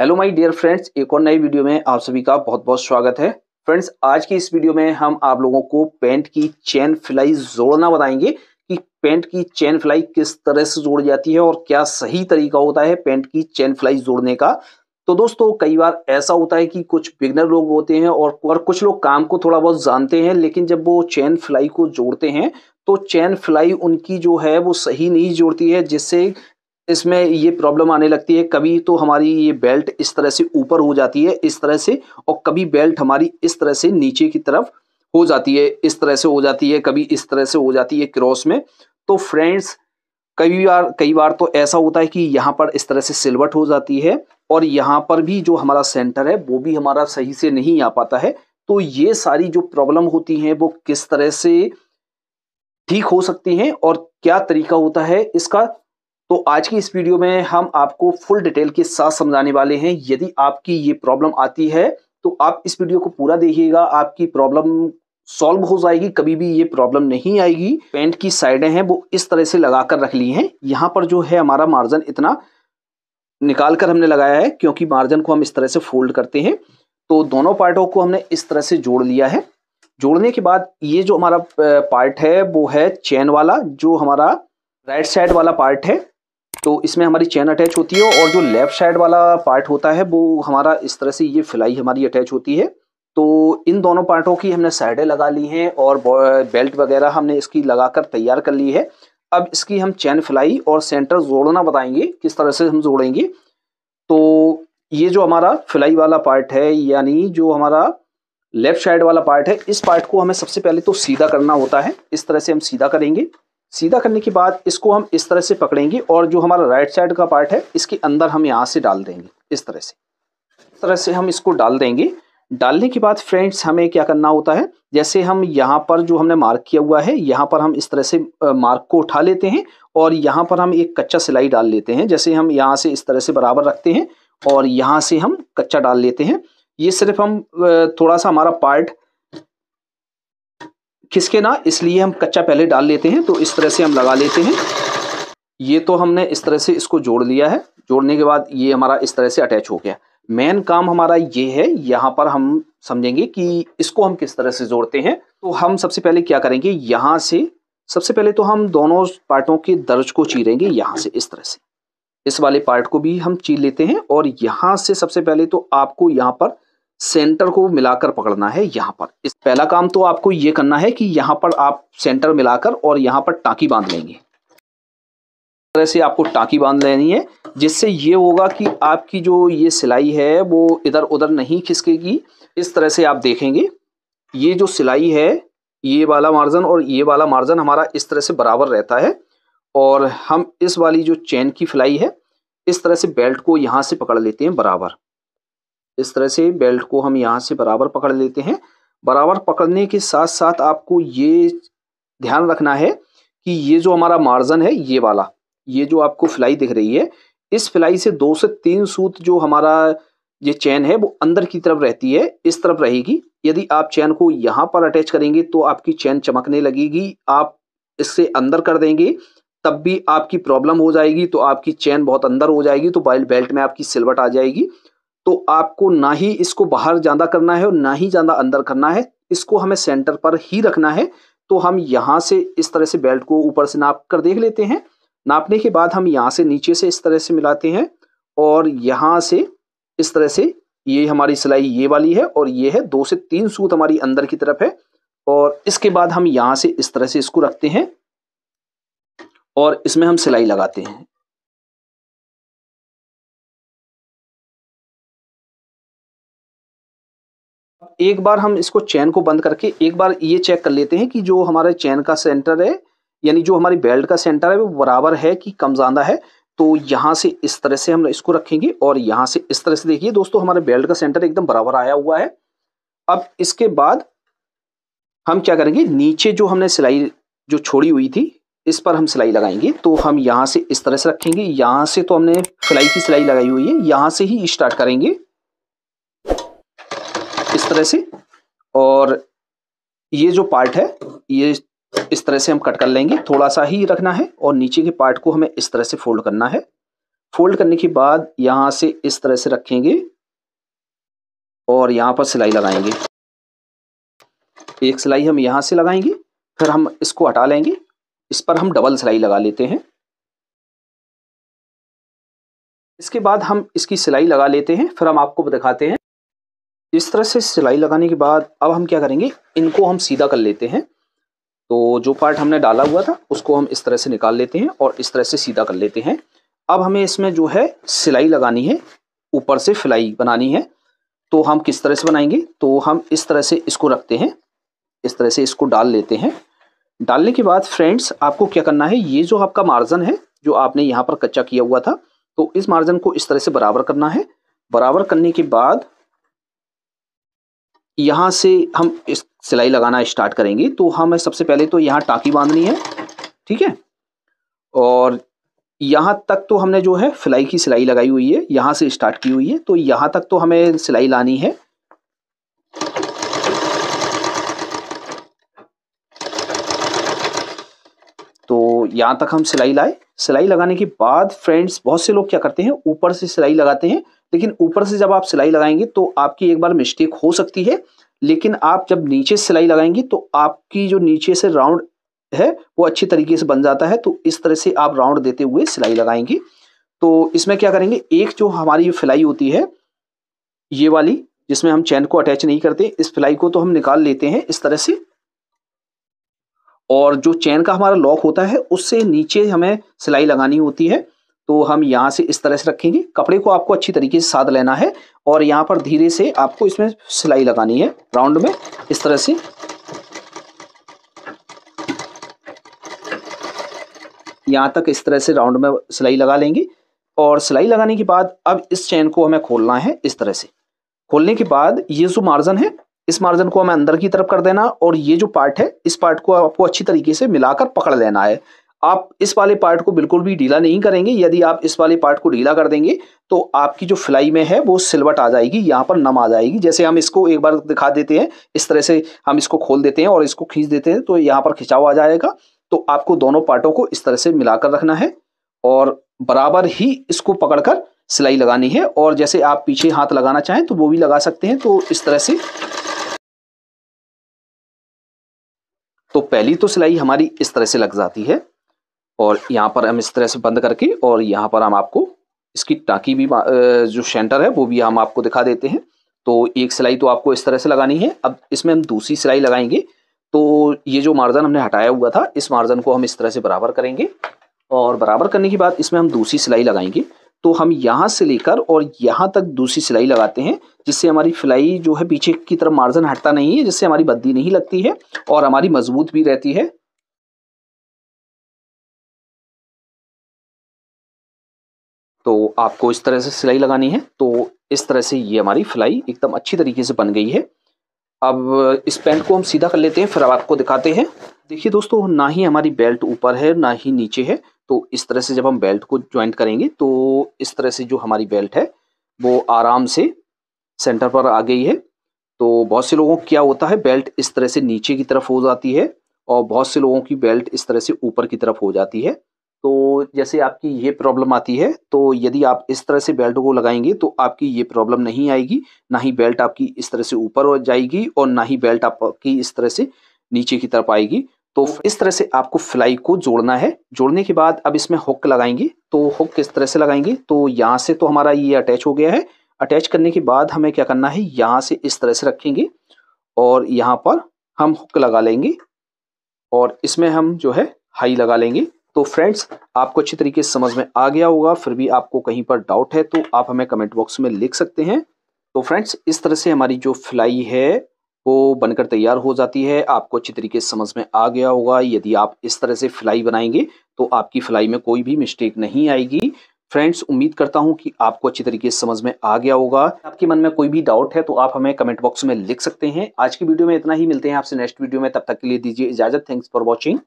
hello my dear friends एक और नई वीडियो में आप सभी का बहुत बहुत स्वागत है फ्रेंड्स आज की इस वीडियो में हम आप लोगों को पेंट की चैन फ्लाई जोड़ना बताएंगे कि पेंट की चैन फ्लाई किस तरह से जोड़ जाती है और क्या सही तरीका होता है पेंट की चैन फ्लाई जोड़ने का तो दोस्तों कई बार ऐसा होता है कि कुछ बिगनर लोग होते हैं और और कुछ लोग काम को थोड़ा बहुत जानते हैं लेकिन जब वो चैन फ्लाई को जोड़ते हैं तो चैन फ्लाई उनकी जो है वो सही नहीं जोड़ती है जिससे इसमें ये प्रॉब्लम आने लगती है कभी तो हमारी ये बेल्ट इस तरह से ऊपर हो जाती है इस तरह से और कभी बेल्ट हमारी इस तरह से नीचे की तरफ हो जाती है इस तरह से हो जाती है कभी इस तरह से हो जाती है क्रॉस में तो फ्रेंड्स कई बार कई बार तो ऐसा होता है कि यहाँ पर इस तरह से सिलवट हो जाती है और यहाँ पर भी जो हमारा सेंटर है वो भी हमारा सही से नहीं आ पाता है तो ये सारी जो प्रॉब्लम होती हैं वो किस तरह से ठीक हो सकती हैं और क्या तरीका होता है इसका तो आज की इस वीडियो में हम आपको फुल डिटेल के साथ समझाने वाले हैं यदि आपकी ये प्रॉब्लम आती है तो आप इस वीडियो को पूरा देखिएगा आपकी प्रॉब्लम सॉल्व हो जाएगी कभी भी ये प्रॉब्लम नहीं आएगी पेंट की साइडें हैं वो इस तरह से लगाकर रख ली हैं यहाँ पर जो है हमारा मार्जिन इतना निकाल कर हमने लगाया है क्योंकि मार्जिन को हम इस तरह से फोल्ड करते हैं तो दोनों पार्टों को हमने इस तरह से जोड़ लिया है जोड़ने के बाद ये जो हमारा पार्ट है वो है चैन वाला जो हमारा राइट साइड वाला पार्ट है तो इसमें हमारी चैन अटैच होती है और जो लेफ्ट साइड वाला पार्ट होता है वो हमारा इस तरह से ये फिलाई हमारी अटैच होती है तो इन दोनों पार्टों की हमने साइडें लगा ली हैं और बेल्ट वगैरह हमने इसकी लगाकर तैयार कर ली है अब इसकी हम चैन फिलाई और सेंटर जोड़ना बताएंगे किस तरह से हम जोड़ेंगे तो ये जो हमारा फिलाई वाला पार्ट है यानी जो हमारा लेफ्ट साइड वाला पार्ट है इस पार्ट को हमें सबसे पहले तो सीधा करना होता है इस तरह से हम सीधा करेंगे सीधा करने के बाद इसको हम इस तरह से पकड़ेंगे और जो हमारा राइट साइड का पार्ट है इसके अंदर हम यहाँ से डाल देंगे इस तरह से इस तरह से हम इसको डाल देंगे डालने के बाद फ्रेंड्स हमें क्या करना होता है जैसे हम यहाँ पर जो हमने मार्क किया हुआ है यहाँ पर हम इस तरह से मार्क को उठा लेते हैं और यहाँ पर हम एक कच्चा सिलाई डाल लेते हैं जैसे हम यहाँ से इस तरह से बराबर रखते हैं और यहाँ से हम कच्चा डाल लेते हैं ये सिर्फ हम थोड़ा सा हमारा पार्ट खिसके ना इसलिए हम कच्चा पहले डाल लेते हैं तो इस तरह से हम लगा लेते हैं ये तो हमने इस तरह से इसको जोड़ लिया है जोड़ने के बाद ये हमारा इस तरह से अटैच हो गया मेन काम हमारा ये है यहाँ पर हम समझेंगे कि इसको हम किस तरह से जोड़ते हैं तो हम सबसे पहले क्या करेंगे यहाँ से सबसे पहले तो हम दोनों पार्टों के दर्ज को चीरेंगे यहाँ से इस तरह से इस वाले पार्ट को भी हम चीर लेते हैं और यहाँ से सबसे पहले तो आपको यहाँ पर सेंटर को मिलाकर पकड़ना है यहाँ पर इस पहला काम तो आपको ये करना है कि यहाँ पर आप सेंटर मिलाकर और यहाँ पर टाँकी बांध लेंगे तरह से आपको टाँकी बांध लेनी है जिससे ये होगा कि आपकी जो ये सिलाई है वो इधर उधर नहीं खिसकेगी इस तरह से आप देखेंगे ये जो सिलाई है ये वाला मार्जन और ये वाला मार्जन हमारा इस तरह से बराबर रहता है और हम इस वाली जो चेन की फिलाई है इस तरह से बेल्ट को यहाँ से पकड़ लेते हैं बराबर इस तरह से बेल्ट को हम यहाँ से बराबर पकड़ लेते हैं बराबर पकड़ने के साथ साथ आपको ये ध्यान रखना है कि ये जो हमारा मार्जन है ये वाला ये जो आपको फ्लाई दिख रही है इस फ्लाई से दो से तीन सूत जो हमारा ये चैन है वो अंदर की तरफ रहती है इस तरफ रहेगी यदि आप चैन को यहाँ पर अटैच करेंगे तो आपकी चैन चमकने लगेगी आप इससे अंदर कर देंगे तब भी आपकी प्रॉब्लम हो जाएगी तो आपकी चैन बहुत अंदर हो जाएगी तो बेल्ट में आपकी सिलवट आ जाएगी तो आपको ना ही इसको बाहर ज़्यादा करना है और ना ही ज़्यादा अंदर करना है इसको हमें सेंटर पर ही रखना है तो हम यहाँ से इस तरह से बेल्ट को ऊपर से नाप कर देख लेते हैं नापने के बाद हम यहाँ से नीचे से इस तरह से मिलाते हैं और यहाँ से इस तरह से ये हमारी सिलाई ये वाली है और ये है दो से तीन सूत हमारी अंदर की तरफ है और इसके बाद हम यहाँ से इस तरह से इसको रखते हैं और इसमें हम सिलाई लगाते हैं एक बार हम इसको चैन को बंद करके एक बार ये चेक कर लेते हैं कि जो हमारे चैन का सेंटर है यानी जो हमारी बेल्ट का सेंटर है वो बराबर है कि कम ज़्यादा है तो यहाँ से इस तरह से हम इसको रखेंगे और यहाँ से इस तरह से देखिए दोस्तों हमारे बेल्ट का सेंटर एकदम बराबर आया हुआ है अब इसके बाद हम क्या करेंगे नीचे जो हमने सिलाई जो छोड़ी हुई थी इस पर हम सिलाई लगाएंगे तो हम यहाँ से इस तरह से रखेंगे यहाँ से तो हमने सिलाई की सिलाई लगाई हुई है यहाँ से ही स्टार्ट करेंगे तरह से और ये जो पार्ट है ये इस तरह से हम कट कर लेंगे थोड़ा सा ही रखना है और नीचे के पार्ट को हमें इस तरह से फोल्ड करना है फोल्ड करने के बाद यहाँ से इस तरह से रखेंगे और यहाँ पर सिलाई लगाएंगे एक सिलाई हम यहाँ से लगाएंगे फिर हम इसको हटा लेंगे इस पर हम डबल सिलाई लगा लेते हैं इसके बाद हम इसकी सिलाई लगा लेते हैं फिर हम आपको दिखाते हैं इस तरह से सिलाई लगाने के बाद अब हम क्या करेंगे इनको हम सीधा कर लेते हैं तो जो पार्ट हमने डाला हुआ था उसको हम इस तरह से निकाल लेते हैं और इस तरह से सीधा कर लेते हैं अब हमें इसमें जो है सिलाई लगानी है ऊपर से फिलाई बनानी है तो हम किस तरह से बनाएंगे तो हम इस तरह से इसको रखते हैं इस तरह से इसको डाल लेते हैं डालने के बाद फ्रेंड्स आपको क्या करना है ये जो आपका मार्जन है जो आपने यहाँ पर कच्चा किया हुआ था तो इस मार्जन को इस तरह से बराबर करना है बराबर करने के बाद यहाँ से हम इस सिलाई लगाना स्टार्ट करेंगे तो हमें सबसे पहले तो यहाँ टाकी बांधनी है ठीक है और यहाँ तक तो हमने जो है फिलाई की सिलाई लगाई हुई है यहाँ से स्टार्ट की हुई है तो यहाँ तक तो हमें सिलाई लानी है तो यहाँ तक हम सिलाई लाए सिलाई लगाने के बाद फ्रेंड्स बहुत से लोग क्या करते हैं ऊपर से सिलाई लगाते हैं लेकिन ऊपर से जब आप सिलाई लगाएंगे तो आपकी एक बार मिस्टेक हो सकती है लेकिन आप जब नीचे सिलाई लगाएंगे तो आपकी जो नीचे से राउंड है वो अच्छी तरीके से बन जाता है तो इस तरह से आप राउंड देते हुए सिलाई लगाएंगे तो इसमें क्या करेंगे एक जो हमारी फिलाई होती है ये वाली जिसमें हम चैन को अटैच नहीं करते इस फिलाई को तो हम निकाल लेते हैं इस तरह से और जो चैन का हमारा लॉक होता है उससे नीचे हमें सिलाई लगानी होती है तो हम यहाँ से इस तरह से रखेंगे कपड़े को आपको अच्छी तरीके से साथ लेना है और यहाँ पर धीरे से आपको इसमें सिलाई लगानी है राउंड में इस तरह से यहाँ तक इस तरह से राउंड में सिलाई लगा लेंगे और सिलाई लगाने के बाद अब इस चैन को हमें खोलना है इस तरह से खोलने के बाद ये जो मार्जन है इस मार्जन को हमें अंदर की तरफ कर देना और ये जो पार्ट है इस पार्ट को आपको अच्छी तरीके से मिलाकर पकड़ लेना है आप इस वाले पार्ट को बिल्कुल भी ढीला नहीं करेंगे यदि आप इस वाले पार्ट को ढीला कर देंगे तो आपकी जो फ्लाई में है वो सिलवट आ जाएगी यहाँ पर नम आ जाएगी जैसे हम इसको एक बार दिखा देते हैं इस तरह से हम इसको खोल देते हैं और इसको खींच देते हैं तो यहाँ पर खिंचाव आ जाएगा तो आपको दोनों पार्टों को इस तरह से मिलाकर रखना है और बराबर ही इसको पकड़कर सिलाई लगानी है और जैसे आप पीछे हाथ लगाना चाहें तो वो भी लगा सकते हैं तो इस तरह से तो पहली तो सिलाई हमारी इस तरह से लग जाती है और यहाँ पर हम इस तरह से बंद करके और यहाँ पर हम आपको इसकी टाँकी भी जो सेंटर है वो भी हम आपको दिखा देते हैं तो एक सिलाई तो आपको इस तरह से लगानी है अब इसमें हम दूसरी सिलाई लगाएंगे तो ये जो मार्जन हमने हटाया हुआ था इस मार्जन को हम इस तरह से बराबर करेंगे और बराबर करने के बाद इसमें हम दूसरी सिलाई लगाएंगे तो हम यहाँ से लेकर और यहाँ तक दूसरी सिलाई लगाते हैं जिससे हमारी सिलाई जो है पीछे की तरफ मार्जन हटता नहीं है जिससे हमारी बद्दी नहीं लगती है और हमारी मजबूत भी रहती है तो आपको इस तरह से सिलाई लगानी है तो इस तरह से ये हमारी फ्लाई एकदम अच्छी तरीके से बन गई है अब इस पैंट को हम सीधा कर लेते हैं फिर अब आपको दिखाते हैं देखिए दोस्तों ना ही हमारी बेल्ट ऊपर है ना ही नीचे है तो इस तरह से जब हम बेल्ट को ज्वाइंट करेंगे तो इस तरह से जो हमारी बेल्ट है वो आराम से सेंटर पर आ गई है तो बहुत से लोगों को क्या होता है बेल्ट इस तरह से नीचे की तरफ हो जाती है और बहुत से लोगों की बेल्ट इस तरह से ऊपर की तरफ हो जाती है तो जैसे आपकी ये प्रॉब्लम आती है तो यदि आप इस तरह से बेल्ट को लगाएंगे तो आपकी ये प्रॉब्लम नहीं आएगी ना ही बेल्ट आपकी इस तरह से ऊपर हो जाएगी और ना ही बेल्ट आपकी इस तरह से नीचे की तरफ आएगी तो इस तरह से आपको फ्लाई को जोड़ना है जोड़ने के बाद अब इसमें हुक लगाएंगे तो हुक किस तरह से लगाएंगे तो यहाँ से तो हमारा ये अटैच हो गया है अटैच करने के बाद हमें क्या करना है यहाँ से इस तरह से रखेंगे और यहाँ पर हम हुक लगा लेंगे और इसमें हम जो है हाई लगा लेंगे तो फ्रेंड्स आपको अच्छी तरीके से समझ में आ गया होगा फिर भी आपको कहीं पर डाउट है तो आप हमें कमेंट बॉक्स में लिख सकते हैं तो फ्रेंड्स इस तरह से हमारी जो फ्लाई है वो बनकर तैयार हो जाती है आपको अच्छी तरीके से समझ में आ गया होगा यदि आप इस तरह से फ्लाई बनाएंगे तो आपकी फ्लाई में कोई भी मिस्टेक नहीं आएगी फ्रेंड्स उम्मीद करता हूं कि आपको अच्छी तरीके से समझ में आ गया होगा आपके मन में कोई भी डाउट है तो आप हमें कमेंट बॉक्स में लिख सकते हैं आज की वीडियो में इतना ही मिलते हैं आपसे नेक्स्ट वीडियो में तब तक के लिए दीजिए इजाजत थैंक्स फॉर वॉचिंग